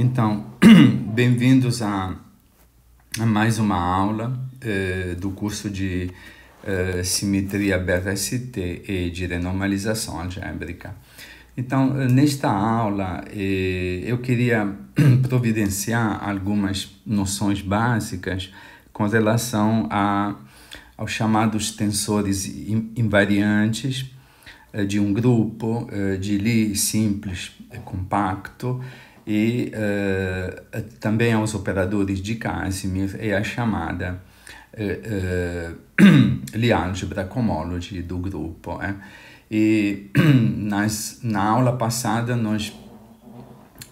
Então, bem-vindos a, a, mais uma aula eh, do curso de eh, Simetria BRST e de Renormalização Algébrica. Então, nesta aula, eh, eu queria providenciar algumas noções básicas com relação a, aos chamados tensores invariantes eh, de um grupo eh, de Lie simples, e eh, compacto, e uh, também aos operadores de Casimir e a chamada uh, uh, álgebra cohomology do grupo. É? E nas, na aula passada nós,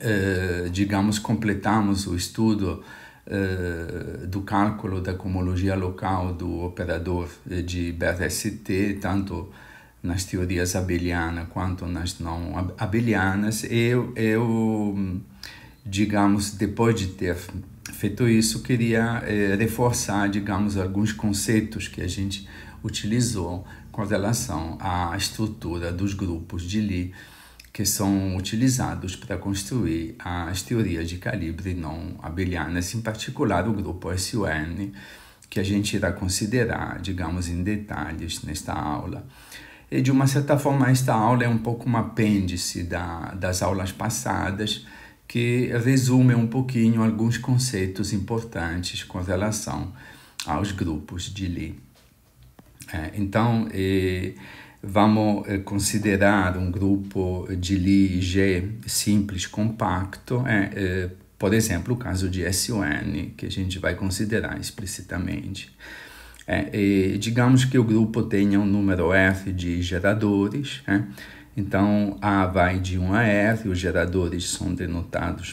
uh, digamos, completamos o estudo do cálculo da cohomologia local do operador de BRST, tanto nas teorias abelianas quanto nas não abelianas, eu, eu digamos, depois de ter feito isso, queria eh, reforçar, digamos, alguns conceitos que a gente utilizou com relação à estrutura dos grupos de Lee que são utilizados para construir as teorias de calibre não abelianas, em particular o grupo SUN, que a gente irá considerar, digamos, em detalhes nesta aula. E, de uma certa forma, esta aula é um pouco um apêndice da, das aulas passadas, que resume um pouquinho alguns conceitos importantes com relação aos grupos de Lie. É, então, vamos é, considerar um grupo de Lie G simples, compacto, é, por exemplo, o caso de SON, que a gente vai considerar explicitamente. É, digamos que o grupo tenha um número F de geradores, é, então, A vai de 1 a R, os geradores são denotados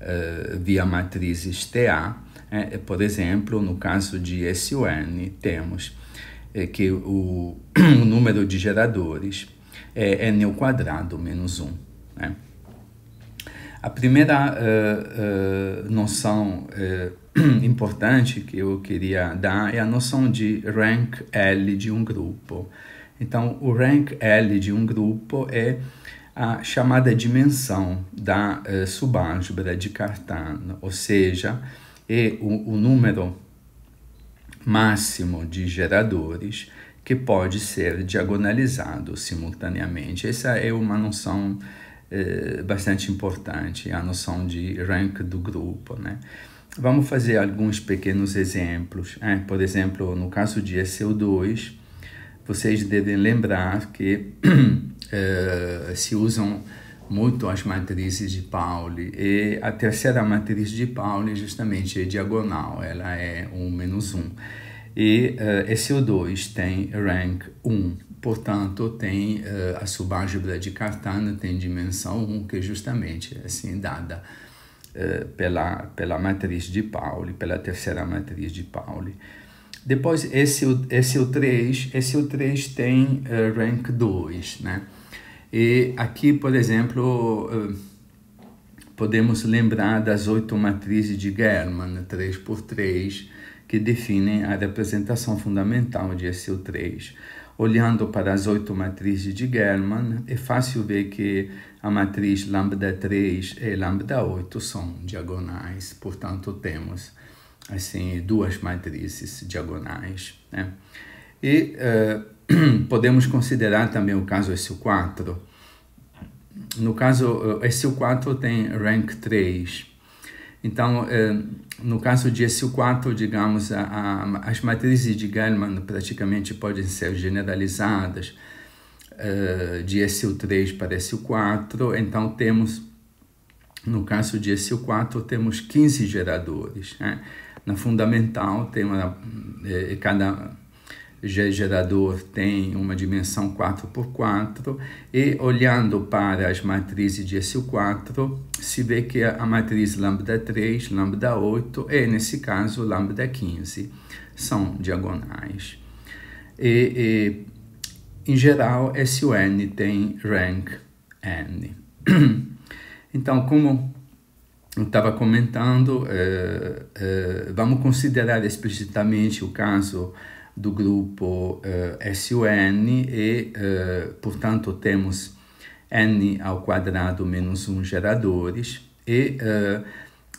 uh, via matrizes TA. É, é, por exemplo, no caso de SUN, temos é, que o, o, número de geradores é n ao quadrado menos 1. Né? A primeira uh, uh, noção uh, importante que eu queria dar é a noção de rank L de um grupo. Então, o rank L de um grupo é a chamada dimensão da eh, subálgebra de Cartan, ou seja, é o, o número máximo de geradores que pode ser diagonalizado simultaneamente. Essa é uma noção eh, bastante importante, a noção de rank do grupo. Né? Vamos fazer alguns pequenos exemplos. Né? Por exemplo, no caso de SO2, vocês devem lembrar que uh, se usam muito as matrizes de Pauli e a terceira matriz de Pauli justamente é diagonal, ela é 1 menos 1 e uh, eh, SO2 tem rank 1, portanto tem uh, a subálgebra de Cartano tem dimensão 1 que é justamente assim dada uh, pela, pela matriz de Pauli, pela terceira matriz de Pauli. Depois, esse, esse U3, esse U3 tem uh, rank 2, né? E aqui, por exemplo, uh, podemos lembrar das oito matrizes de German, 3x3, que definem a representação fundamental de SU3. Olhando para as oito matrizes de German, é fácil ver que a matriz lambda 3 e lambda 8 são diagonais, portanto, temos assim, duas matrizes diagonais. Né? E uh, podemos considerar também o caso s 4 No caso, eh, s 4 tem rank 3. Então, uh, no caso de s 4 digamos, a, a, as matrizes de Gellman praticamente podem ser generalizadas uh, de s 3 para s 4 Então, temos, no caso de s 4 temos 15 geradores. Né? na fundamental tem uma, é, é, cada gerador tem uma dimensão 4x4 e olhando para as matrizes de SU4 se vê que a matriz lambda 3, lambda 8 e nesse caso lambda 15 são diagonais. E, e em geral SUN tem rank n. então como estava comentando, é, é, vamos considerar explicitamente o caso do grupo é, eh, SUN e, portanto, temos n ao quadrado menos 1 geradores e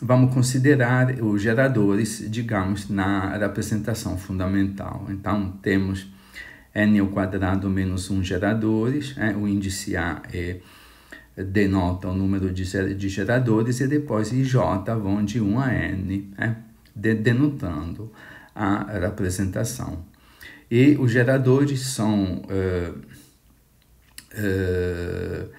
vamos considerar os geradores, digamos, na representação fundamental. Então, temos n ao quadrado menos 1 geradores, o índice A é denota o número de geradores e depois J vão de 1 a N, né? denotando a representação. E os geradores são uh, uh,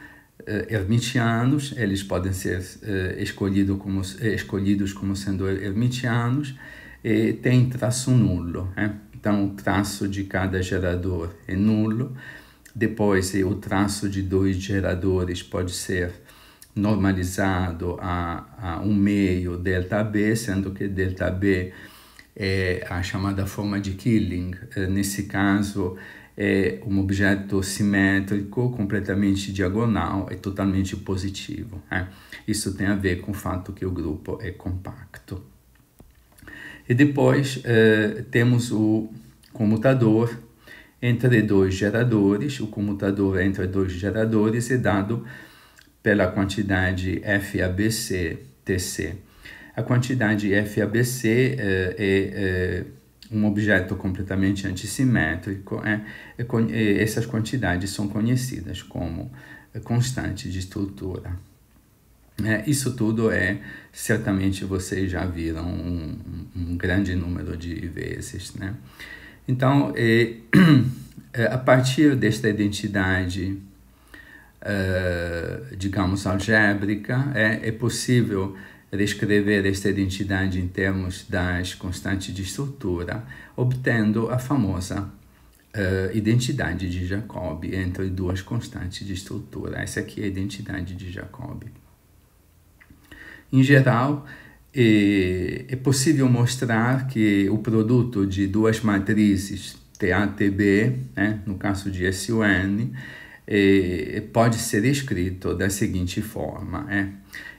hermitianos, eles podem ser uh, escolhido como, escolhidos como sendo hermitianos, e tem traço nulo. Né? Então, o traço de cada gerador é nulo depois, o traço de dois geradores pode ser normalizado a, a um meio delta B, sendo que delta B é a chamada forma de Killing. Eh, nesse caso, é um objeto simétrico, completamente diagonal, e é totalmente positivo. Né? Isso tem a ver com o fato que o grupo é compacto. E depois eh, temos o comutador entre dois geradores, o comutador entre dois geradores é dado pela quantidade FABC TC. A quantidade FABC eh, é, é, é um objeto completamente antissimétrico. É, é, eh, essas quantidades são conhecidas como constante de estrutura. É, isso tudo é, certamente vocês já viram um, um grande número de vezes, né? Então, é, é, a partir desta identidade, é, digamos, algébrica, é, é possível descrever esta identidade em termos das constantes de estrutura, obtendo a famosa é, identidade de Jacob entre duas constantes de estrutura. Essa aqui é a identidade de Jacob. Em geral, é possível mostrar que o produto de duas matrizes TATB, né, no caso de SUN, é, pode ser escrito da seguinte forma. É.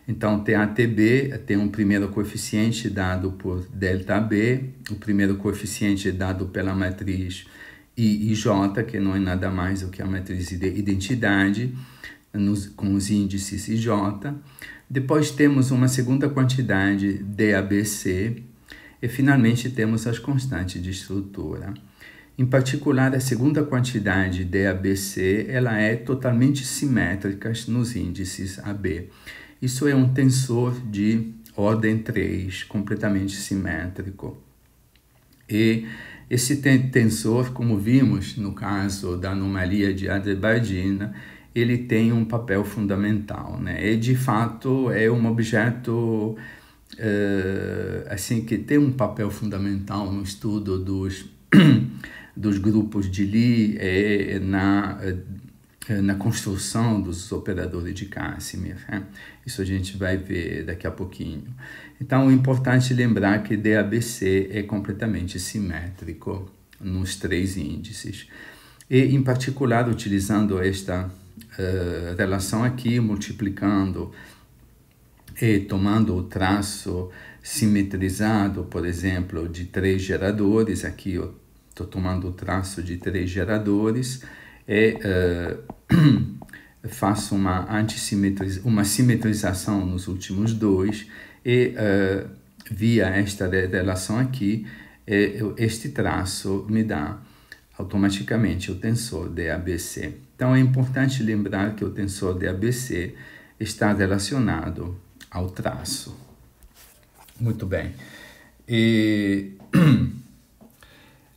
Então, TATB tem um primeiro coeficiente dado por ΔB, o primeiro coeficiente dado pela matriz I J, que não é nada mais do que a matriz de identidade, nos, com os índices IJ. Depois temos uma segunda quantidade DABC e finalmente temos as constantes de estrutura. Em particular, a segunda quantidade DABC, ela é totalmente simétrica nos índices AB. Isso é um tensor de ordem 3, completamente simétrico. E esse tensor, como vimos no caso da anomalia de Azerbaijana, ele tem um papel fundamental, né? E de fato é um objeto uh, assim que tem um papel fundamental no estudo dos dos grupos de Lie é, eh, na eh, na construção dos operadores de Casimir. Né? Isso a gente vai ver daqui a pouquinho. Então, é importante lembrar que DABC é completamente simétrico nos três índices. E, em particular, utilizando esta eh, relação aqui, multiplicando e tomando o traço simetrizado, por exemplo, de três geradores, aqui eu estou tomando o traço de três geradores, e uh, faço uma, antissimetriz, uma simetrização nos últimos dois, e uh, via esta relação aqui, este traço me dá automaticamente o tensor de ABC. Então é importante lembrar que o tensor de ABC está relacionado ao traço. Muito bem. E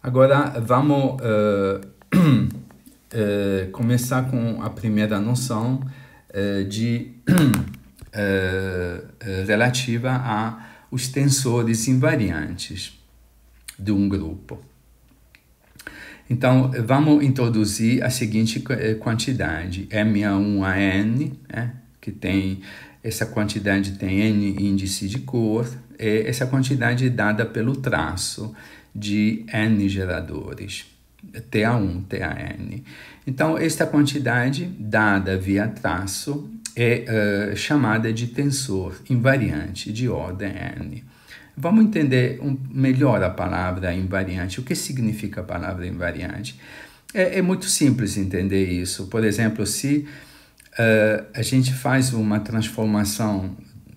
agora vamos uh, uh, começar com a primeira noção uh, de relativa a os tensores invariantes de um grupo. Então, vamos introduzir a seguinte eh, quantidade, M1AN, né? que tem essa quantidade tem N índice de cor, essa quantidade é dada pelo traço de N geradores, TA1, TAN. Então, esta quantidade dada via traço é uh, chamada de tensor invariante de ordem N. Vamos entender um, melhor a palavra invariante. O que significa a palavra invariante? É, é muito simples entender isso. Por exemplo, se uh, a gente faz uma transformação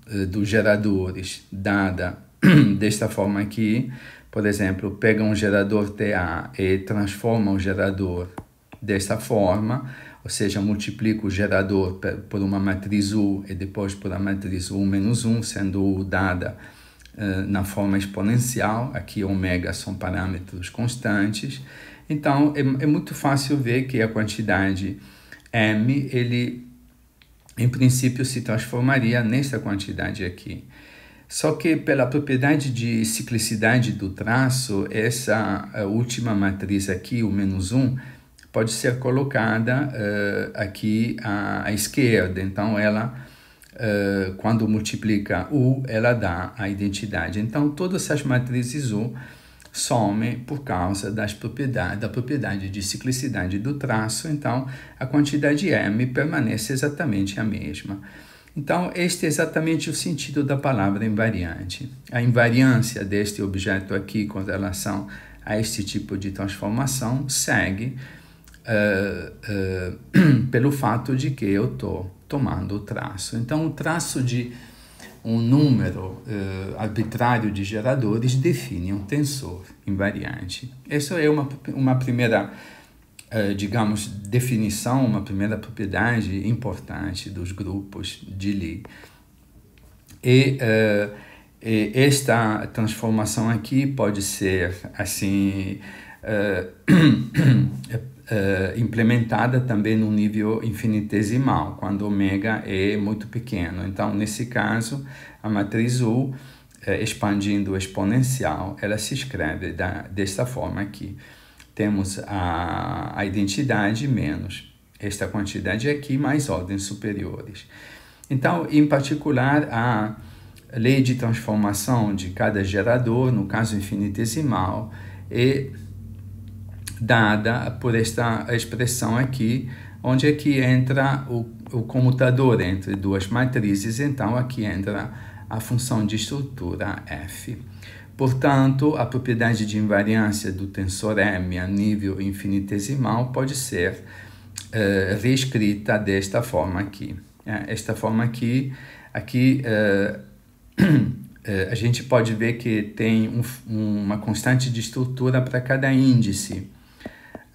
uh, dos geradores dada desta forma aqui, por exemplo, pega um gerador TA e transforma o gerador desta forma, ou seja, multiplica o gerador por uma matriz U e depois por a matriz U menos 1, sendo U dada eh, na forma exponencial, aqui ômega são parâmetros constantes, então é, é, muito fácil ver que a quantidade m, ele em princípio se transformaria nesta quantidade aqui. Só que pela propriedade de ciclicidade do traço, essa eh, última matriz aqui, o menos 1, pode ser colocada uh, aqui à, à, esquerda, então ela eh, quando multiplica U, ela dá a identidade. Então, todas essas matrizes U somem por causa das da propriedade de ciclicidade do traço, então a quantidade M permanece exatamente a mesma. Então, este é exatamente o sentido da palavra invariante. A invariância deste objeto aqui com relação a este tipo de transformação segue uh, uh, pelo fato de que eu estou tomando o traço. Então, o traço de um número uh, arbitrário de geradores define um tensor invariante. Essa é uma, uma primeira, uh, digamos, definição, uma primeira propriedade importante dos grupos de Lie. E, uh, e esta transformação aqui pode ser assim é uh, implementada também no nível infinitesimal, quando ômega é muito pequeno. Então, nesse caso, a matriz U, uh, expandindo exponencial, ela se escreve da, desta forma aqui. Temos a, a identidade menos esta quantidade aqui, mais ordens superiores. Então, em particular, a lei de transformação de cada gerador, no caso infinitesimal, é dada por esta expressão aqui, onde é que entra o, o comutador entre duas matrizes, então aqui entra a função de estrutura f. Portanto, a propriedade de invariância do tensor M a nível infinitesimal pode ser eh, reescrita desta forma aqui. Eh, esta forma aqui, aqui eh, a gente pode ver que tem um, uma constante de estrutura para cada índice.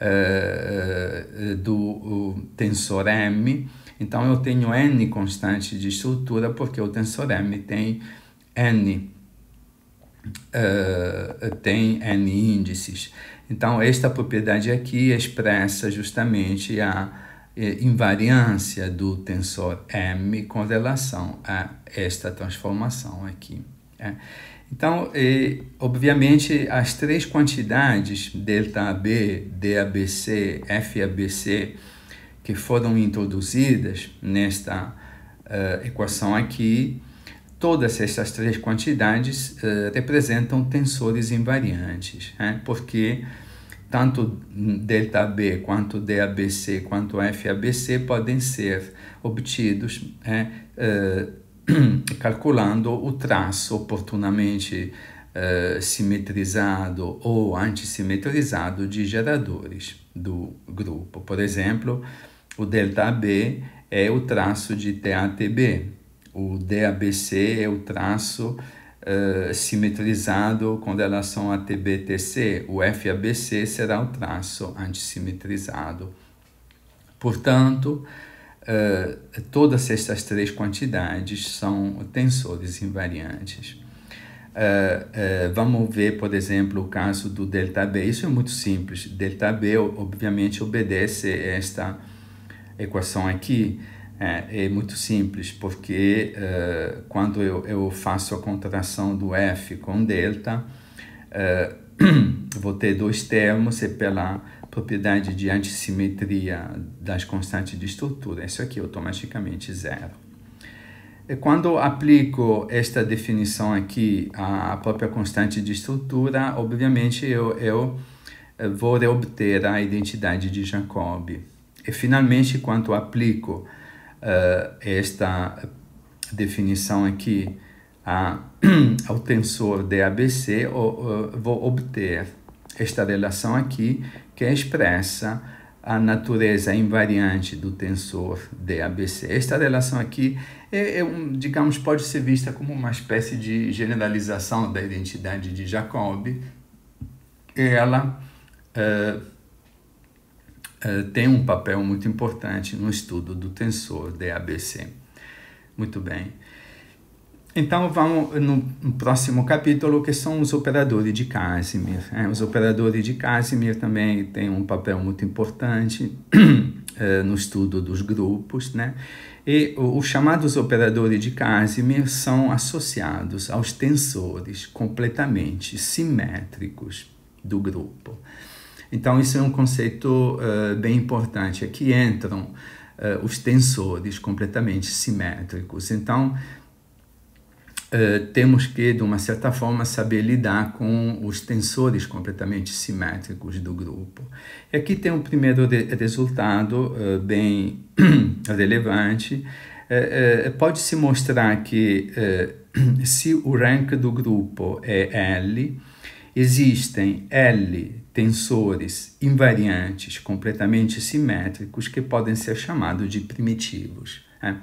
Eh, eh, do tensor M. Então, eu tenho N constante de estrutura porque o tensor M tem N, uh, tem N índices. Então, esta propriedade aqui expressa justamente a invariância do tensor M com relação a esta transformação aqui. Né? Então, e, obviamente, as três quantidades, ΔAB, DABC, FABC, que foram introduzidas nesta uh, equação aqui, todas essas três quantidades uh, representam tensores invariantes, né? porque tanto b quanto DABC quanto FABC podem ser obtidos né? uh, calculando o traço oportunamente eh, simetrizado ou antissimetrizado de geradores do grupo. Por exemplo, o b é o traço de TATB, o DABC é o traço eh, simetrizado com relação a TBTC, o FABC será o traço antissimetrizado. Portanto, uh, todas essas três quantidades são tensores invariantes. Uh, uh, vamos ver, por exemplo, o caso do delta B. Isso é muito simples. Delta B, obviamente, obedece esta equação aqui. É, é muito simples, porque uh, quando eu, eu, faço a contração do F com delta, vou ter dois termos e é pela propriedade de antissimetria das constantes de estrutura. Isso aqui automaticamente zero. E quando aplico esta definição aqui à própria constante de estrutura, obviamente eu, eu eh, vou obter a identidade de Jacobi. E finalmente, quando aplico uh, esta definição aqui a, ao tensor de ABC, eu, eu vou obter esta relação aqui que expressa a natureza invariante do tensor DABC. Esta relação aqui é, é, um, digamos, pode ser vista como uma espécie de generalização da identidade de Jacobi. Ela eh, eh, tem um papel muito importante no estudo do tensor DABC. Muito bem. Então vamos no próximo capítulo que são os operadores de Casimir. Né? os operadores de Casimir também têm um papel muito importante eh, no estudo dos grupos, né? E os chamados operadores de Casimir são associados aos tensores completamente simétricos do grupo. Então isso é um conceito uh, bem importante. Aqui entram uh, os tensores completamente simétricos. Então eh, temos que, de uma certa forma, saber lidar com os tensores completamente simétricos do grupo. E aqui tem um primeiro re resultado uh, bem relevante. Uh, eh, Pode-se mostrar que, se o rank do grupo é L, existem L tensores invariantes completamente simétricos que podem ser chamados de primitivos. Né?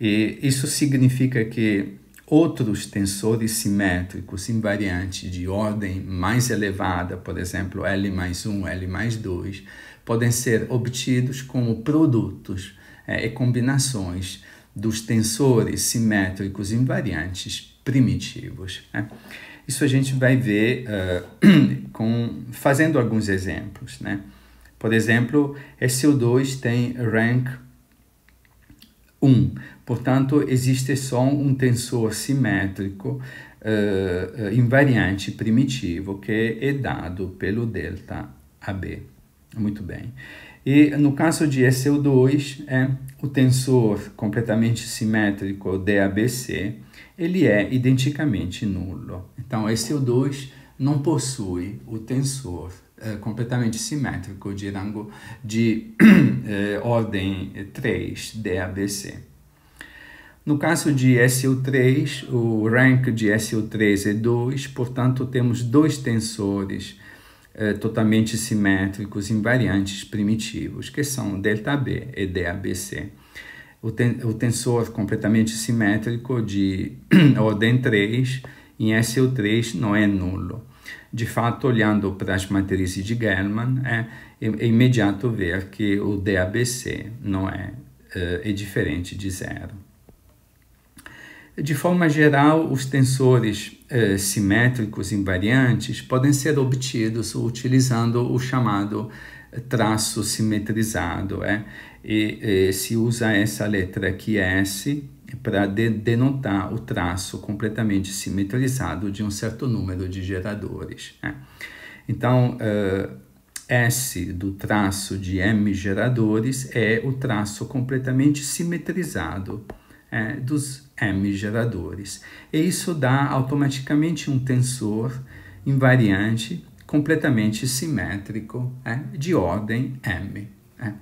E isso significa que Outros tensores simétricos invariantes de ordem mais elevada, por exemplo, L mais 1, L mais 2, podem ser obtidos como produtos é, e combinações dos tensores simétricos invariantes primitivos. Né? Isso a gente vai ver uh, com, fazendo alguns exemplos. Né? Por exemplo, SO2 tem rank 1, Portanto, existe só um tensor simétrico uh, invariante primitivo que é dado pelo delta AB. Muito bem. E no caso de SO2, é o tensor completamente simétrico DABC, ele é identicamente nulo. Então, SO2 não possui o tensor é, completamente simétrico de rango de é, ordem 3 DABC. No caso de SU3, o rank de SU3 é 2, portanto, temos dois tensores eh, totalmente simétricos invariantes primitivos, que são ΔB e DABC. O, ten o tensor completamente simétrico de ordem 3 em SU3 não é nulo. De fato, olhando para as matrizes de Gellman, é, é imediato ver que o DABC não é, é, é diferente de zero. De forma geral, os tensores eh, simétricos invariantes podem ser obtidos utilizando o chamado eh, traço simetrizado. É? E, eh, se usa essa letra aqui, S, para de denotar o traço completamente simetrizado de um certo número de geradores. É? Então, eh, S do traço de M geradores é o traço completamente simetrizado é, dos é, M geradores. E isso dá automaticamente um tensor invariante completamente simétrico é, de ordem M. É.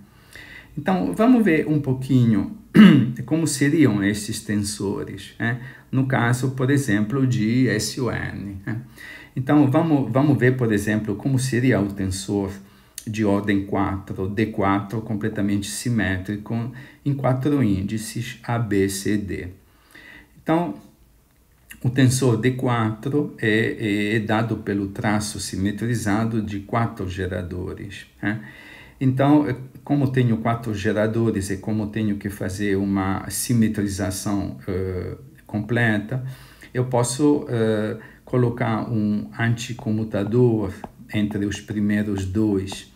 Então, vamos ver um pouquinho como seriam esses tensores, é, no caso, por exemplo, de SUN. É. Então, vamos, vamos ver, por exemplo, como seria o tensor de ordem 4, D4, completamente simétrico, em quatro índices A, B, C, D. Então, o tensor D4 é, é, é dado pelo traço simetrizado de quatro geradores. Né? Então, é, como tenho quatro geradores e é como tenho que fazer uma simetrização uh, completa, eu posso uh, colocar um anticomutador entre os primeiros dois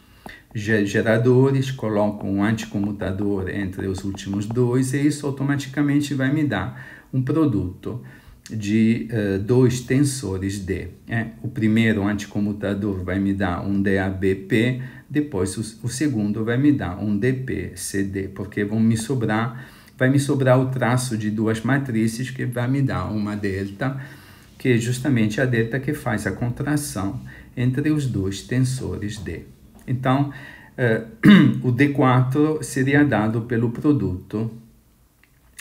geradores, coloco um anticomutador entre os últimos dois e isso automaticamente vai me dar um produto de uh, dois tensores D. Né? O primeiro anticomutador vai me dar um DABP, depois o, o segundo vai me dar um DPCD, porque vão me sobrar, vai me sobrar o traço de duas matrizes que vai me dar uma delta, que é justamente a delta que faz a contração entre os dois tensores D. Então, uh, o D4 seria dado pelo produto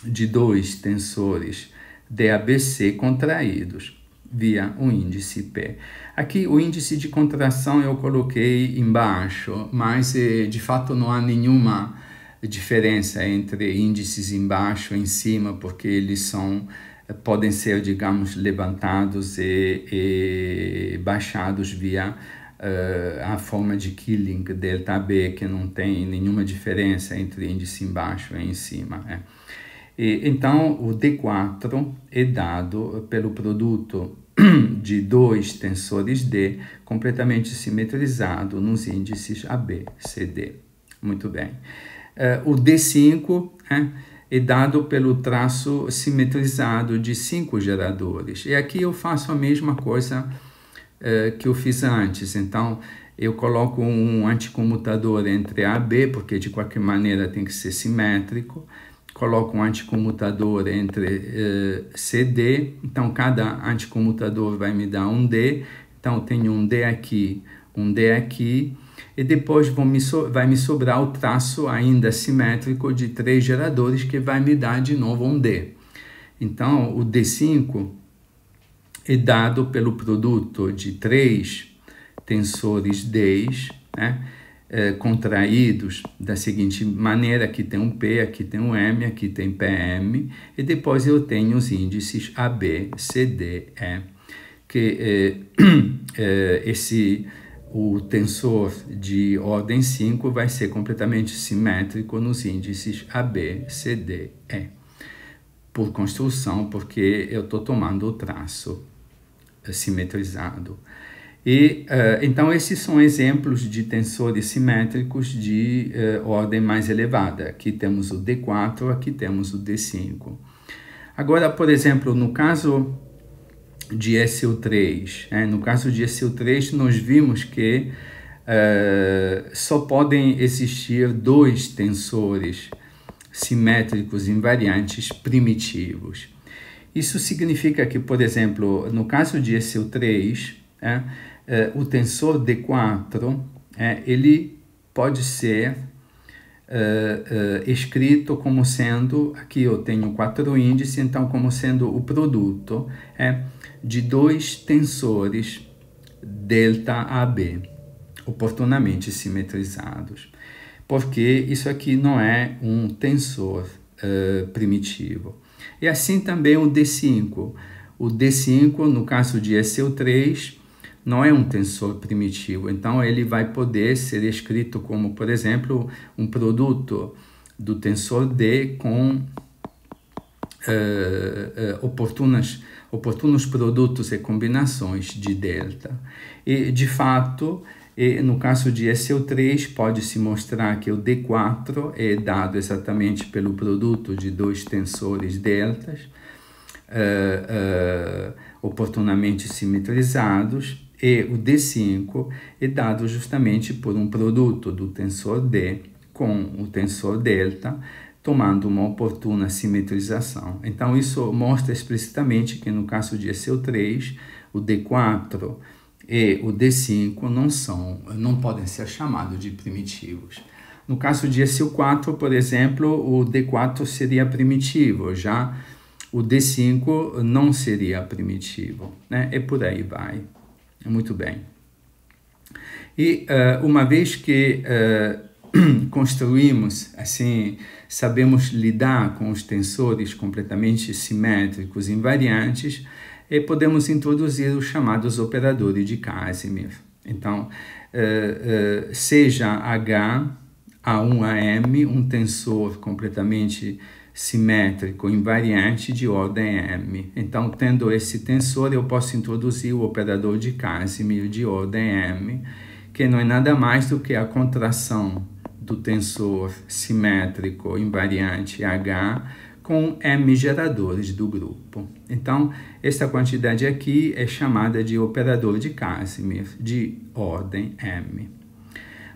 de dois tensores DABC contraídos via o índice P. Aqui o índice de contração eu coloquei embaixo, mas eh, de fato não há nenhuma diferença entre índices embaixo e em cima, porque eles são eh, podem ser, digamos, levantados e, e baixados via uh, a forma de Killing delta B, que não tem nenhuma diferença entre índice embaixo e em cima. É. E, então, o D4 é dado pelo produto de dois tensores D completamente simetrizado nos índices AB, CD. Muito bem. Uh, o D5 é, né, é dado pelo traço simetrizado de cinco geradores. E aqui eu faço a mesma coisa uh, que eu fiz antes. Então, eu coloco um anticomutador entre A e B, porque de qualquer maneira tem que ser simétrico coloco um anticomutador entre eh, CD, então cada anticomutador vai me dar um D, então tenho um D aqui, um D aqui, e depois me so vai me sobrar o traço ainda simétrico de três geradores que vai me dar de novo um D. Então o D5 é dado pelo produto de três tensores D, né? é, contraídos da seguinte maneira: aqui tem um P, aqui tem um M, aqui tem PM, e depois eu tenho os índices AB, CD, E, que é, é, esse o tensor de ordem 5 vai ser completamente simétrico nos índices AB, CD, E, por construção, porque eu estou tomando o traço simetrizado. E uh, então esses são exemplos de tensores simétricos de uh, ordem mais elevada. Aqui temos o D4, aqui temos o D5. Agora, por exemplo, no caso de SU3, né, no caso de SU3 nós vimos que uh, só podem existir dois tensores simétricos invariantes primitivos. Isso significa que, por exemplo, no caso de SU3, né, o eh, tensor D4 eh, ele pode ser eh, eh, escrito como sendo, aqui eu tenho quatro índices, então como sendo o produto de dois tensores delta AB, oportunamente simetrizados, porque isso aqui não é um tensor primitivo. E assim também o D5. O D5, no caso de SEU3, não é um tensor primitivo. Então, ele vai poder ser escrito como, por exemplo, um produto do tensor D com uh, uh, oportunas, oportunos produtos e combinações de delta. E, de fato, e no caso de SO3, pode-se mostrar que o D4 é dado exatamente pelo produto de dois tensores deltas, uh, oportunamente simetrizados, e o D5 é dado justamente por um produto do tensor D com o tensor delta, tomando uma oportuna simetrização. Então, isso mostra explicitamente que no caso de SO3, o D4 e o D5 não são, não podem ser chamados de primitivos. No caso de SO4, por exemplo, o D4 seria primitivo, já o D5 não seria primitivo, né? E por aí vai. É muito bem. E uh, uma vez que uh, construímos, assim, sabemos lidar com os tensores completamente simétricos invariantes, e eh, podemos introduzir os chamados operadores de Casimir. Então, uh, seja H a 1 a M, um tensor completamente simétrico invariante de ordem M. Então, tendo esse tensor, eu posso introduzir o operador de Casimir de ordem M, que não é nada mais do que a contração do tensor simétrico invariante H com M geradores do grupo. Então, esta quantidade aqui é chamada de operador de Casimir de ordem M.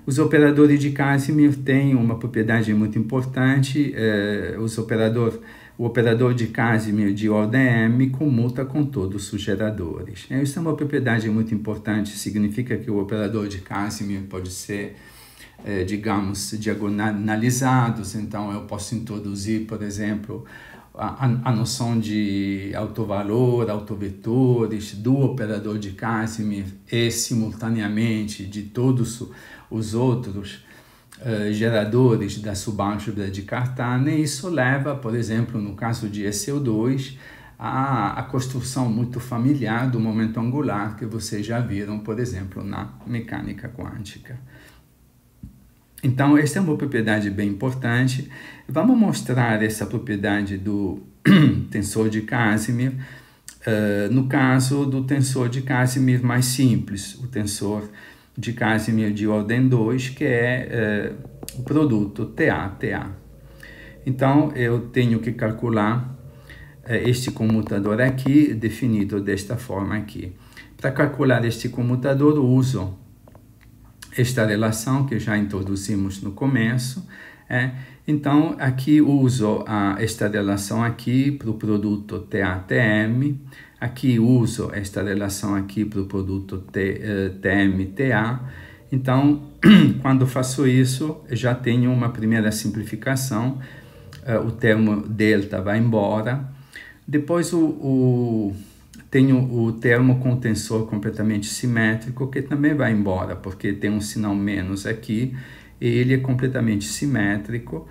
Os operadores de Casimir têm uma propriedade muito importante. É, os operador, o operador de Casimir de ODM comuta com todos os geradores. É, isso é uma propriedade muito importante. Significa que o operador de Casimir pode ser, é, digamos, diagonalizados. Então, eu posso introduzir, por exemplo, a, a, noção de autovalor, autovetores, do operador de Casimir e simultaneamente de todos os outros uh, geradores da subáscula de e né? isso leva, por exemplo, no caso de SO2, a, a construção muito familiar do momento angular que vocês já viram, por exemplo, na mecânica quântica. Então, esta é uma propriedade bem importante. Vamos mostrar essa propriedade do tensor de Casimir uh, no caso do tensor de Casimir mais simples, o tensor de Casimir de Ordem 2, que é, é o produto TA-TA. Então, eu tenho que calcular é, este comutador aqui, definido desta forma aqui. Para calcular este comutador, uso esta relação que já introduzimos no começo. É. Então, aqui uso a, esta relação aqui para o produto TATM, Aqui uso esta relação aqui para o produto TMTA. Eh, então, quando faço isso, já tenho uma primeira simplificação. Eh, o termo delta vai embora. Depois o, o tenho o termo com tensor completamente simétrico, que também vai embora, porque tem um sinal menos aqui, e ele é completamente simétrico.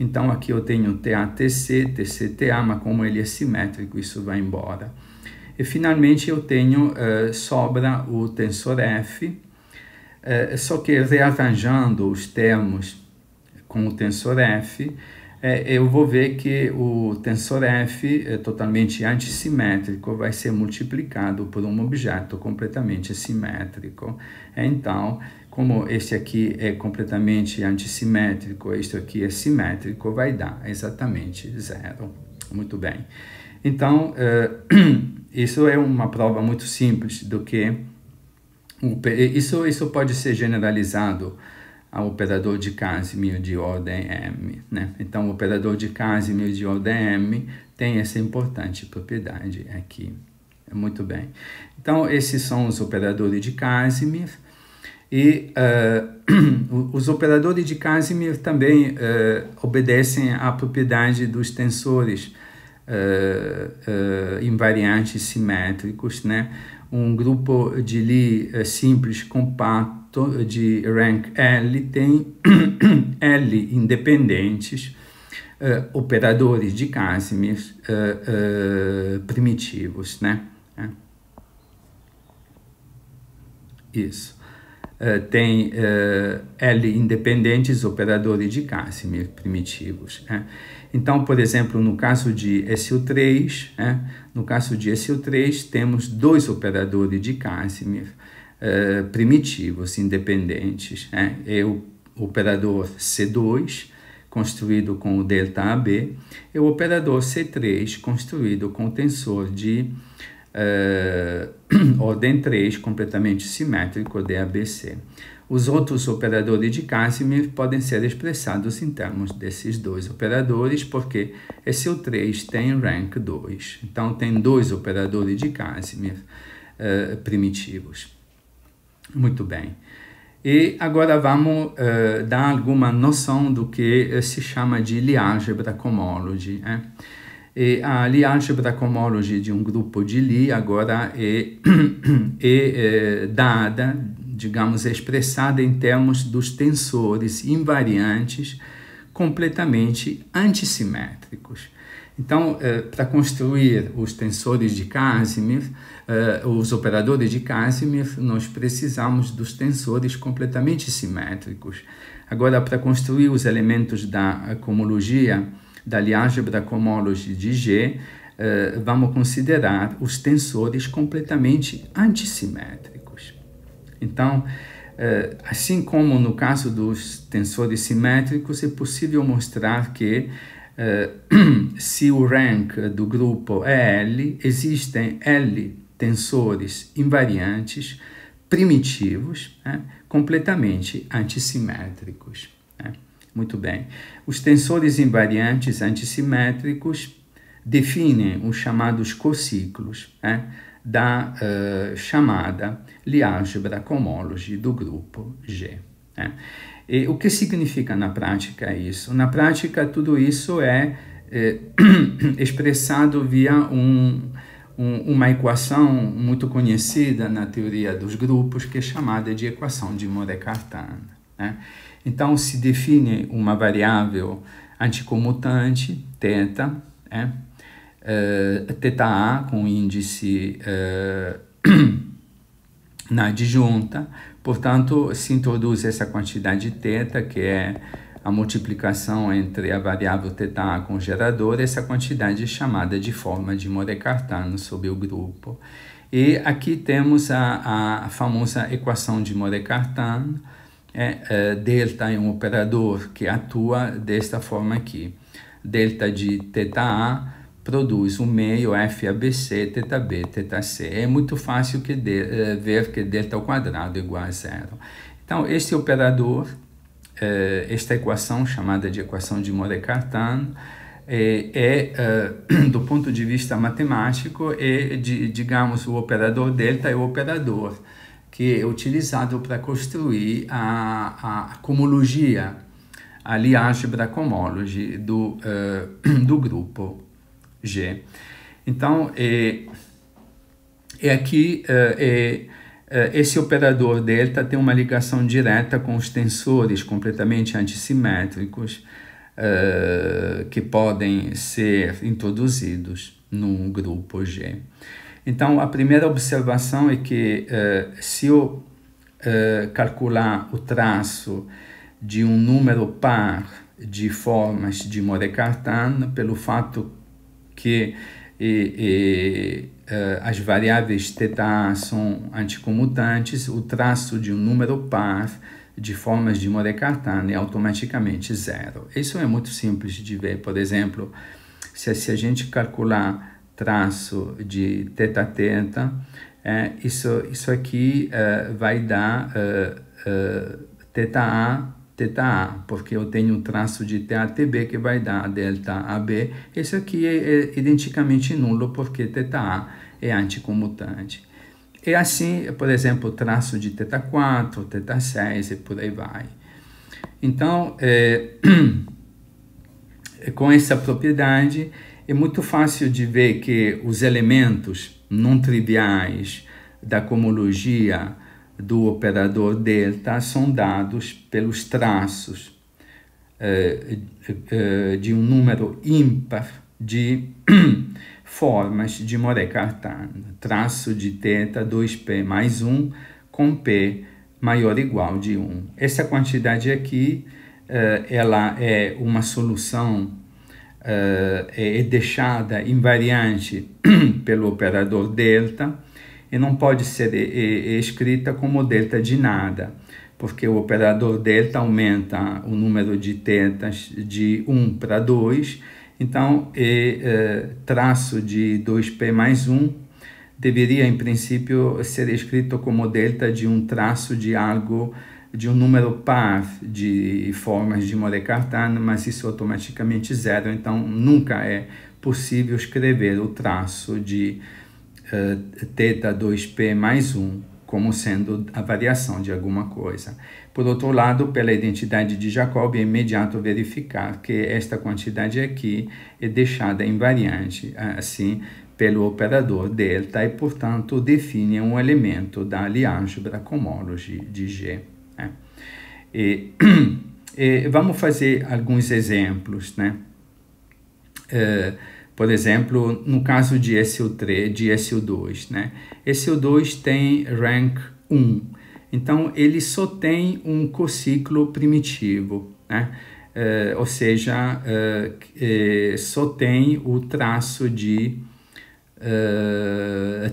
Então aqui eu tenho TATC, TCTA, mas como ele é simétrico, isso vai embora. E finalmente eu tenho uh, sobra o tensor F, uh, só que rearranjando os termos com o tensor F, uh, eu vou ver que o tensor F é totalmente antissimétrico, vai ser multiplicado por um objeto completamente simétrico. Então, como este aqui é completamente antissimétrico, este aqui é simétrico, vai dar exatamente zero. Muito bem. Então, uh, isso é uma prova muito simples do que eh, isso, isso pode ser generalizado ao operador de Casimir de ordem M. Né? Então, o operador de Casimir de ordem M tem essa importante propriedade aqui. É é muito bem. Então, esses são os operadores de Casimir. E uh, os operadores de Casimir também uh, obedecem à propriedade dos tensores uh, invariantes simétricos, né? um grupo de Lie eh, simples compacto de rank L tem L independentes, uh, operadores de Casimir primitivos. Né? É. Isso. Uh, tem uh, L independentes operadores de Casimir primitivos. Né? Então, por exemplo, no caso de SU3, né, no caso de SU3, temos dois operadores de Casimir eh, primitivos, independentes. Né? É o operador C2, construído com o ΔAB, e o operador C3, construído com o tensor de eh, ordem 3, completamente simétrico, DABC. Os outros operadores de Casimir podem ser expressados em termos desses dois operadores, porque esse o 3 tem rank 2. Então, tem dois operadores de Casimir uh, primitivos. Muito bem. E agora vamos uh, dar alguma noção do que eh, se chama de Lie-algebra cohomology. Né? E a Lie-algebra cohomology de um grupo de Lie agora é, é, é dada digamos, expressada em termos dos tensores invariantes completamente antissimétricos. Então, eh, para construir os tensores de Casimir, eh, os operadores de Casimir, nós precisamos dos tensores completamente simétricos. Agora, para construir os elementos da cohomologia da álgebra cohomology de G, eh, vamos considerar os tensores completamente antissimétricos. Então, eh, assim como no caso dos tensores simétricos, é possível mostrar que eh, se o rank do grupo é L, existem L tensores invariantes primitivos, né, completamente antissimétricos. Né? Muito bem. Os tensores invariantes antissimétricos definem os chamados cociclos. Né? da uh, chamada liálgebra cohomology do grupo G. Né? E o que significa na prática isso? Na prática, tudo isso é, é expressado via um, um, uma equação muito conhecida na teoria dos grupos, que é chamada de equação de moore cartan Né? Então, se define uma variável anticomutante, θ, eh, teta a com índice uh, na adjunta, portanto, se introduz essa quantidade θ, que é a multiplicação entre a variável θA com o gerador, essa quantidade é chamada de forma de Morecartano sobre o grupo. E aqui temos a, a famosa equação de Morecartano, é, é, delta é um operador que atua desta forma aqui. Delta de θA produz um meio FABC, θB, θc. É muito fácil que de, eh, ver que delta ao quadrado é igual a zero. Então, este operador, eh, esta equação chamada de equação de Moret-Cartan, eh, é, do ponto de vista matemático, é, de, digamos, o operador delta é o operador que é utilizado para construir a, a comologia, a álgebra cohomology do, do grupo. G. Então, é, é aqui é, é, é, esse operador delta tem uma ligação direta com os tensores completamente antissimétricos é, que podem ser introduzidos num grupo G. Então, a primeira observação é que é, se eu é, calcular o traço de um número par de formas de Morecartan, pelo fato que e, e, uh, as variáveis θ são anticomutantes, o traço de um número par de formas de moore é automaticamente zero. Isso é muito simples de ver, por exemplo, se, se a gente calcular traço de θ é, isso, isso aqui uh, vai dar uh, uh, θA a porque eu tenho um traço de TATB que vai dar delta AB. Esse aqui é, é, identicamente nulo, porque a é anticomutante. E assim, por exemplo, traço de teta 4 teta 6 e por aí vai. Então, é, é, com essa propriedade, é muito fácil de ver que os elementos não triviais da comologia do operador delta tá? são dados pelos traços é, é, de um número ímpar de formas de Moret-Cartan. Traço de teta 2p mais 1 com p maior ou igual de 1. Essa quantidade aqui é, ela é uma solução é deixada invariante pelo operador delta e não pode ser escrita como delta de nada, porque o operador delta aumenta o número de tetas de 1 para 2, então e, eh, traço de 2p mais 1 deveria, em princípio, ser escrito como delta de um traço de algo de um número par de formas de Molecartan, mas isso automaticamente zero, então nunca é possível escrever o traço de θ eh, 2p mais 1 como sendo a variação de alguma coisa. Por outro lado, pela identidade de Jacob, é imediato verificar que esta quantidade aqui é deixada invariante, assim, pelo operador delta e, portanto, define um elemento da aliança cohomology de G. Né? E, e, vamos fazer alguns exemplos, né? Uh, por exemplo, no caso de SU3, de SU2, né? SU2 tem rank 1, então ele só tem um cociclo primitivo, né? Uh, ou seja, uh, só tem o traço de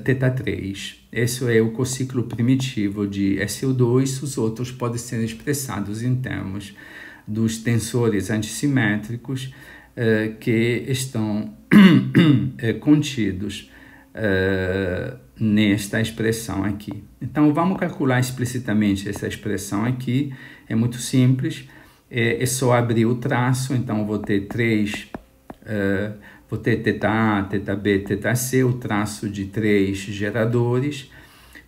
teta 3. Esse é o cociclo primitivo de SU2, os outros podem ser expressados em termos dos tensores antissimétricos que estão é, contidos eh, nesta expressão aqui. Então, vamos calcular explicitamente essa expressão aqui. É muito simples, é, é só abrir o traço. Então, vou ter três, eh, vou ter θA, θB, θC, o traço de três geradores.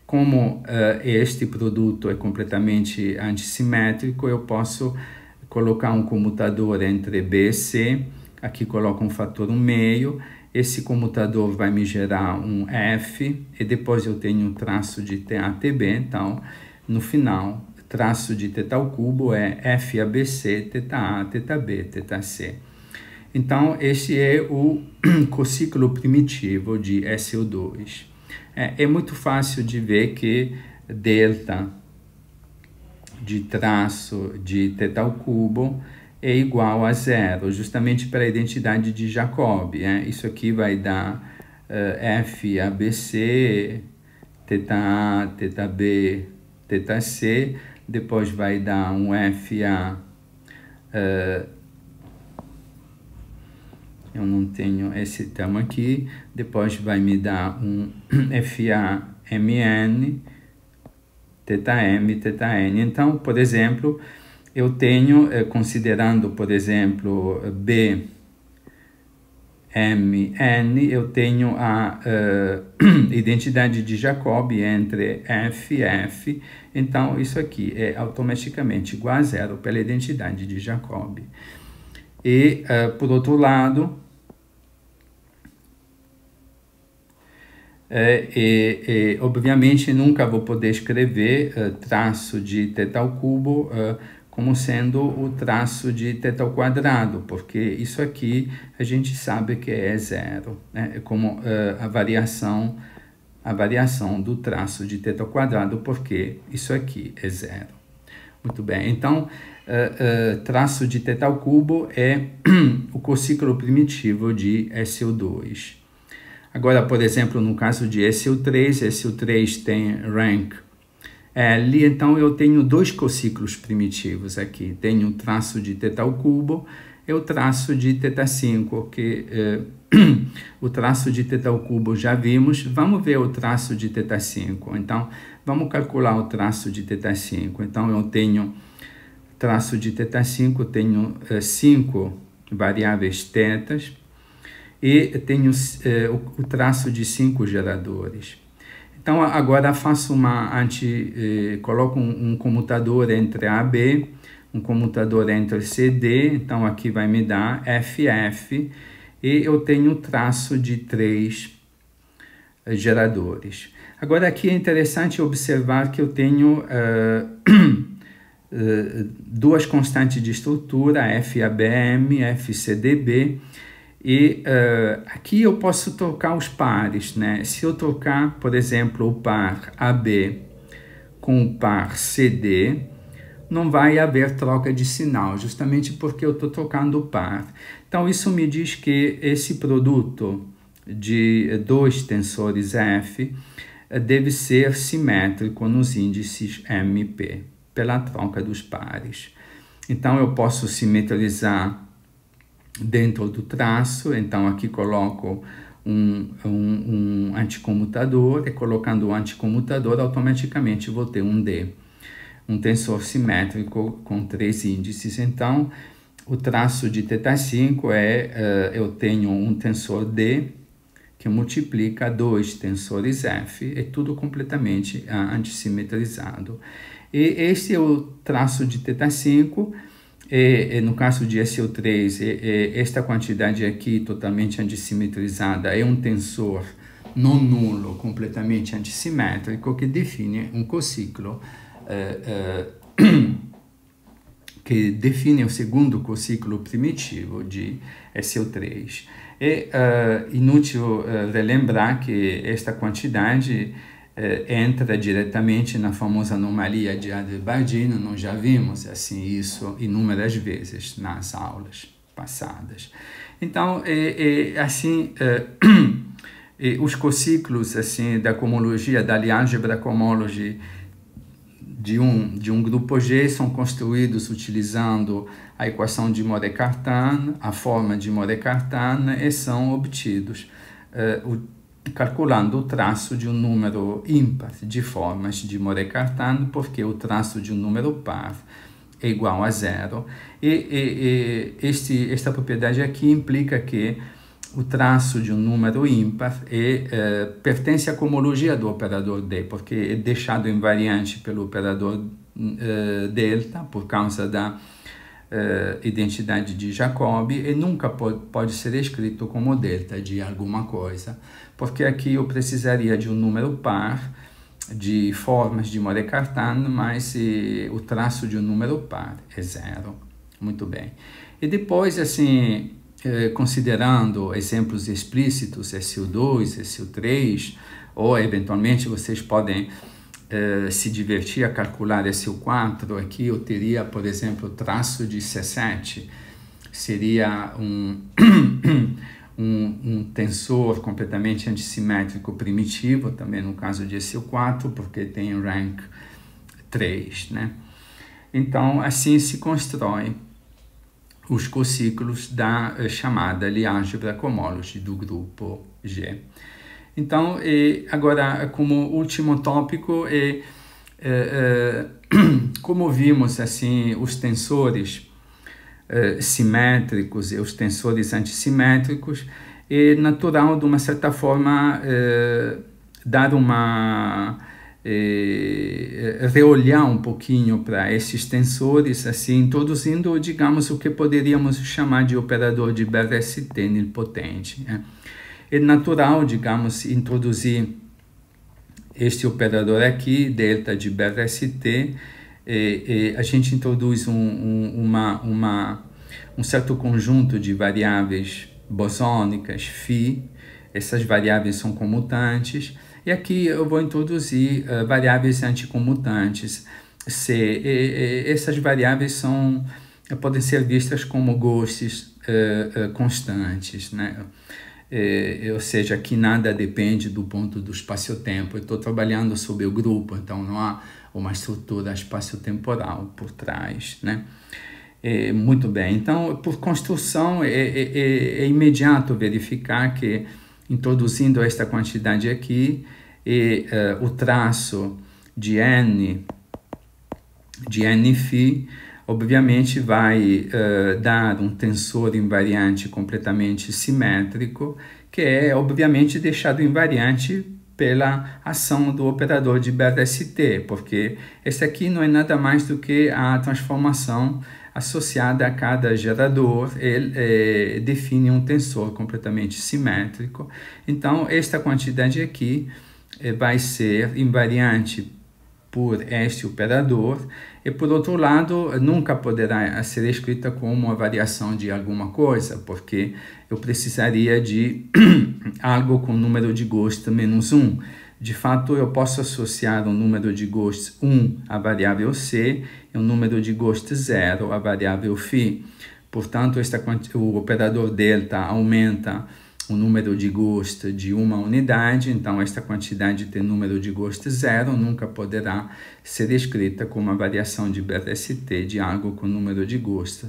Como uh, este produto é completamente antissimétrico, eu posso colocar um comutador entre B e C aqui coloco um fator 1 meio, esse comutador vai me gerar um F, e depois eu tenho um traço de TATB, então, no final, traço de θ ao cubo é FABC, θA, θB, θC. Então, esse é o ciclo primitivo de SO2. É, é muito fácil de ver que delta de traço de θ ao cubo é igual a zero, justamente para a identidade de Jacob. Né? Isso aqui vai dar uh, F, ABC, θ A, θ B, θ C, depois vai dar um F, A, uh, eu não tenho esse termo aqui, depois vai me dar um FAMN, θM, θN. Então, por exemplo, eu tenho, eh, considerando, por exemplo, B, M, N, eu tenho a uh, identidade de Jacobi entre F e F, então isso aqui é automaticamente igual a zero pela identidade de Jacobi. E, uh, por outro lado, É, é, é, obviamente nunca vou poder escrever traço de teta ao cubo como sendo o traço de θ ao quadrado, porque isso aqui a gente sabe que é zero, né? É como uh, a variação a variação do traço de θ ao quadrado, porque isso aqui é zero. Muito bem, então uh, uh, traço de θ ao cubo é o cociclo primitivo de SU2. Agora, por exemplo, no caso de SU3, SU3 tem rank é, ali, então, eu tenho dois cociclos primitivos aqui. Tenho o traço de θ ao cubo e o traço de θ5, que é, o traço de θ ao cubo já vimos. Vamos ver o traço de θ5. Então, vamos calcular o traço de θ5. Então, eu tenho traço de θ5, tenho 5 é, variáveis tetas e tenho é, o, o traço de 5 geradores. Então agora faço uma anti, eh, coloco um, um, comutador entre A B, um comutador entre C D, então aqui vai me dar FF e eu tenho traço de três eh, geradores. Agora aqui é interessante observar que eu tenho uh, uh, duas constantes de estrutura, FABM, FCDB, e uh, aqui eu posso tocar os pares, né? Se eu tocar, por exemplo, o par AB com o par CD, não vai haver troca de sinal, justamente porque eu estou tocando o par. Então, isso me diz que esse produto de dois tensores F eh, deve ser simétrico nos índices MP, pela troca dos pares. Então, eu posso simetrizar dentro do traço, então aqui coloco um, um, um anticomutador, e colocando o anticomutador, automaticamente vou ter um D, um tensor simétrico com três índices. Então, o traço de θ5 é, uh, eu tenho um tensor D que multiplica dois tensores F, é tudo completamente uh, ah, antissimetrizado. E esse é o traço de θ5, e, e no caso de SO3, e, esta quantidade aqui totalmente antissimetrizada é um tensor não nulo, completamente antissimétrico, que define um cociclo eh, eh, que define o segundo cociclo primitivo de SO3. É eh, inútil uh, relembrar que esta quantidade eh, entra diretamente na famosa anomalia de adler nós já vimos assim isso inúmeras vezes nas aulas passadas. Então, é, é assim, é, os cociclos assim, da cohomologia, da algebra cohomology de um, de um grupo G são construídos utilizando a equação de Morecartan, a forma de Morecartan, e são obtidos. Uh, calculando o traço de um número ímpar de formas de Moret-Cartan, porque o traço de um número par é igual a zero. E, e, e este, esta propriedade aqui implica que o traço de um número ímpar é, é, pertence à homologia do operador D, porque é deixado invariante pelo operador é, delta por causa da eh, identidade de Jacobi e nunca pode, pode ser escrito como delta de alguma coisa, porque aqui eu precisaria de um número par de formas de Cartano, mas e, eh, o traço de um número par é zero. Muito bem. E depois, assim, eh, considerando exemplos explícitos, SU2, SU3, ou eventualmente vocês podem eh, se divertir a calcular SU4. Aqui eu teria, por exemplo, traço de C7, seria um. um, um, tensor completamente antissimétrico primitivo, também no caso de SU4, porque tem rank 3. Né? Então, assim se constrói os cociclos da eh, chamada liálgebra cohomology do grupo G. Então, e agora, como último tópico, e, eh, eh, como vimos assim os tensores eh, simétricos e os tensores antissimétricos, é natural, de uma certa forma, eh, dar uma. Eh, reolhar um pouquinho para esses tensores, assim, introduzindo, digamos, o que poderíamos chamar de operador de BRST nilpotente. Né? É natural, digamos, introduzir este operador aqui, delta de BRST, é, é, a gente introduz um, um, uma, uma, um certo conjunto de variáveis bosônicas, φ, essas variáveis são comutantes, e aqui eu vou introduzir uh, variáveis anticomutantes, C. E, e, essas variáveis são, eh, podem ser vistas como gostes uh, eh, uh, constantes, né? É, é ou seja, que nada depende do ponto do espaço-tempo. Eu estou trabalhando sobre o grupo, então não há uma estrutura espaço-temporal por trás, né? É, muito bem, então, por construção, é, é, é, é imediato verificar que, introduzindo esta quantidade aqui, e, é, é, o traço de n, de n φ, obviamente vai uh, dar um tensor invariante completamente simétrico, que é obviamente deixado invariante pela ação do operador de BST, porque esse aqui não é nada mais do que a transformação associada a cada gerador, ele é, define um tensor completamente simétrico. Então, esta quantidade aqui é, vai ser invariante por este operador, e por outro lado, nunca poderá eh, ser escrita como uma variação de alguma coisa, porque eu precisaria de algo com número de gosto menos 1. De fato, eu posso associar o um número de gosto 1 à variável C e o um número de gosto 0 à variável φ. Portanto, esta, o operador delta aumenta o número de gosto de uma unidade, então esta quantidade tem número de gosto zero nunca poderá ser escrita como a variação de BRST de algo com número de gosto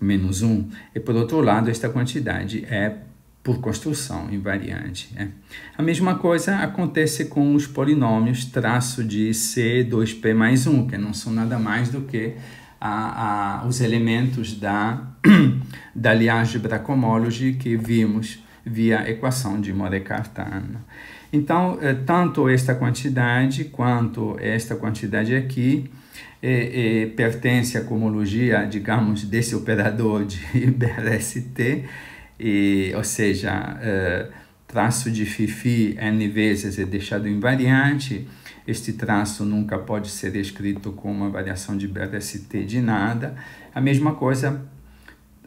menos Um. E por outro lado, esta quantidade é por construção invariante. É. A mesma coisa acontece com os polinômios traço de C2P mais 1, que não são nada mais do que a, a, os elementos da, da liagem bracomology que vimos via equação de Morecartan. Então, eh, tanto esta quantidade quanto esta quantidade aqui eh, eh, pertence à cosmologia, digamos, desse operador de BRST, e, ou seja, traço de Fifi n vezes é deixado invariante, este traço nunca pode ser escrito com uma variação de BRST de nada. A mesma coisa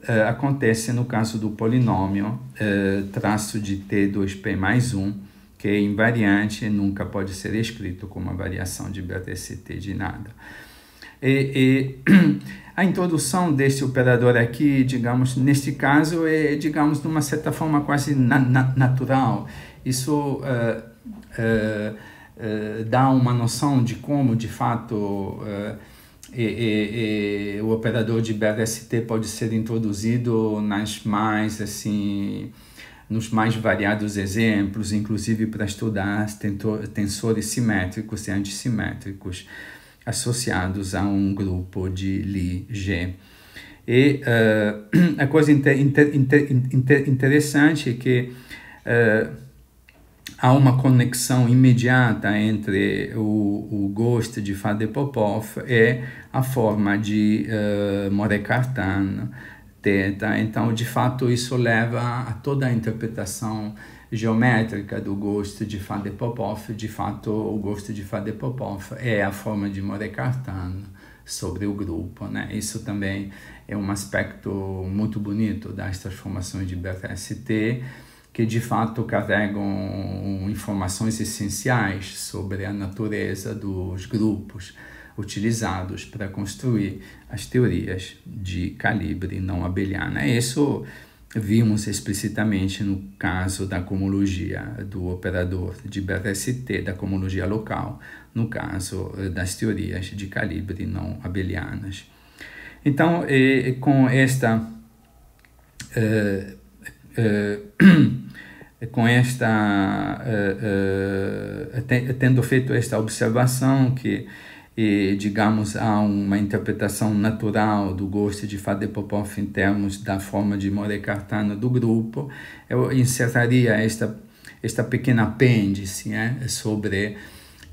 uh, acontece no caso do polinômio uh, traço de T2P mais 1, que é invariante e nunca pode ser escrito como uma variação de BTCT de nada. E, e a introdução deste operador aqui, digamos, neste caso, é, digamos, de uma certa forma quase na, na, natural. Isso uh, uh, dá uma noção de como, de fato, e, e, o operador de BRST pode ser introduzido nas mais assim nos mais variados exemplos, inclusive para estudar tensores simétricos e antissimétricos associados a um grupo de Li G. E uh, a coisa inter, inter, inter, interessante é que uh, há uma conexão imediata entre o, o gosto de Fader Popov e a forma de uh, More Cartan, Teta. Então, de fato, isso leva a toda a interpretação geométrica do gosto de Fader Popov. De fato, o gosto de Fader Popov é a forma de More Cartan sobre o grupo. Né? Isso também é um aspecto muito bonito das transformações de BRST que de fato carregam informações essenciais sobre a natureza dos grupos utilizados para construir as teorias de calibre não abeliana. É isso vimos explicitamente no caso da comologia do operador de BRST, da comologia local, no caso eh, das teorias de calibre não abelianas. Então, e, com esta. Uh, uh, com esta eh, eh, tendo feito esta observação que digamos há uma interpretação natural do gosto de Fade Popov em termos da forma de Morecartana do grupo eu encerraria esta esta pequena apêndice né, sobre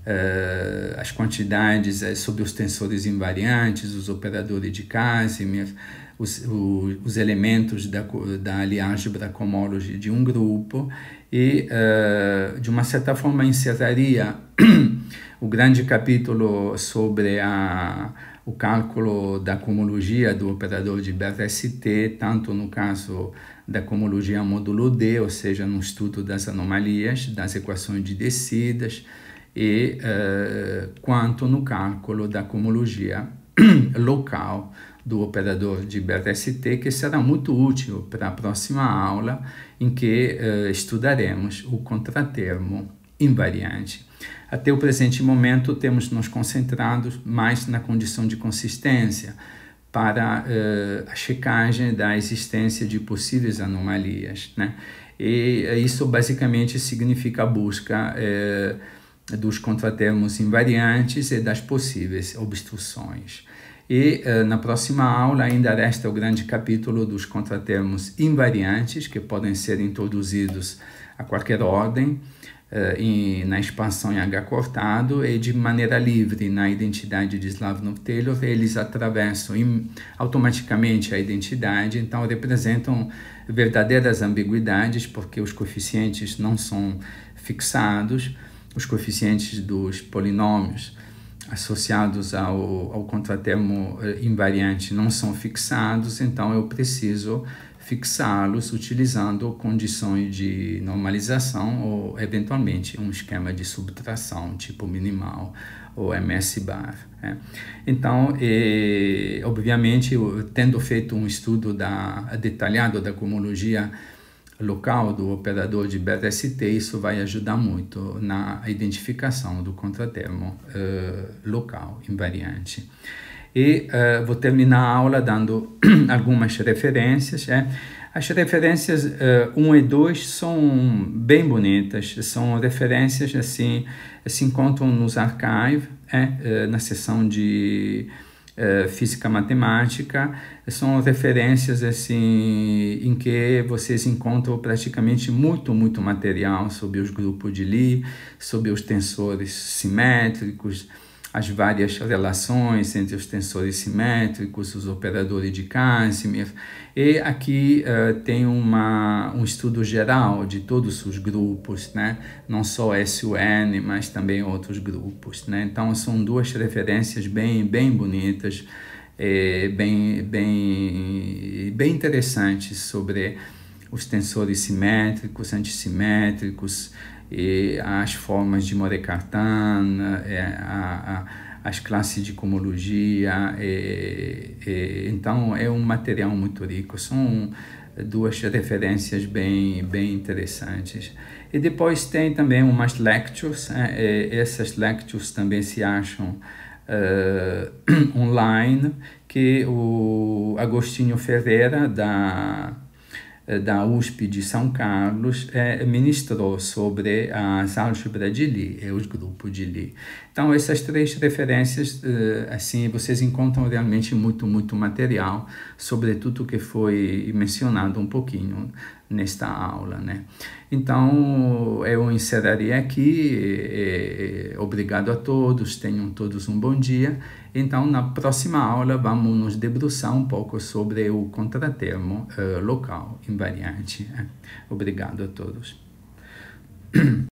uh, as quantidades sobre os tensores invariantes os operadores de Casimir os, o, os elementos da, da aliálgebra cohomology de um grupo e, uh, de uma certa forma, encerraria o grande capítulo sobre a, o cálculo da comologia do operador de BRST, tanto no caso da comologia módulo D, ou seja, no estudo das anomalias, das equações de descidas, e uh, quanto no cálculo da comologia local do operador de BRST, que será muito útil para a próxima aula em que uh, estudaremos o contratermo invariante. Até o presente momento, temos nos concentrado mais na condição de consistência para uh, a checagem da existência de possíveis anomalias. Né? E eh, isso basicamente significa a busca. Uh, dos contratermos invariantes e das possíveis obstruções. E eh, na próxima aula ainda resta o grande capítulo dos contratermos invariantes, que podem ser introduzidos a qualquer ordem, em, eh, na expansão em H cortado e de maneira livre na identidade de Slavnov-Taylor. Eles atravessam im, automaticamente a identidade, então representam verdadeiras ambiguidades, porque os coeficientes não são fixados, os coeficientes dos polinômios associados ao, ao contratermo eh, invariante não são fixados, então eu preciso fixá-los utilizando condições de normalização ou eventualmente um esquema de subtração tipo minimal ou MS bar. Né? Então, e, eh, obviamente, tendo feito um estudo da, detalhado da cosmologia local do operador de BRST, isso vai ajudar muito na identificação do contratermo uh, local invariante. E uh, vou terminar a aula dando algumas referências. É? As referências 1 um e 2 são bem bonitas, são referências assim, se encontram nos archives, é? na seção de é, física matemática são referências assim em que vocês encontram praticamente muito muito material sobre os grupos de Lie, sobre os tensores simétricos, as várias relações entre os tensores simétricos, os operadores de Casimir. E aqui uh, tem uma, um estudo geral de todos os grupos, né? não só SUN, mas também outros grupos. Né? Então, são duas referências bem, bem bonitas, eh, bem, bem, bem interessantes sobre os tensores simétricos, antissimétricos, as formas de Morecartan, é, a, a, as classes de comologia. É, é, então, é um material muito rico. São duas referências bem, bem interessantes. E depois tem também umas lectures, né? essas lectures também se acham uh, online, que o Agostinho Ferreira, da eh, da USP de São Carlos eh, ministrou sobre as álgebras de Lie e os grupos de Lie. Então, essas três referências, eh, assim, vocês encontram realmente muito, muito material sobre tudo que foi mencionado um pouquinho nesta aula, né? Então, eu encerraria aqui. Obrigado a todos, tenham todos um bom dia. Então, na próxima aula, vamos nos debruçar um pouco sobre o contratermo uh, local invariante. Né? Obrigado a todos.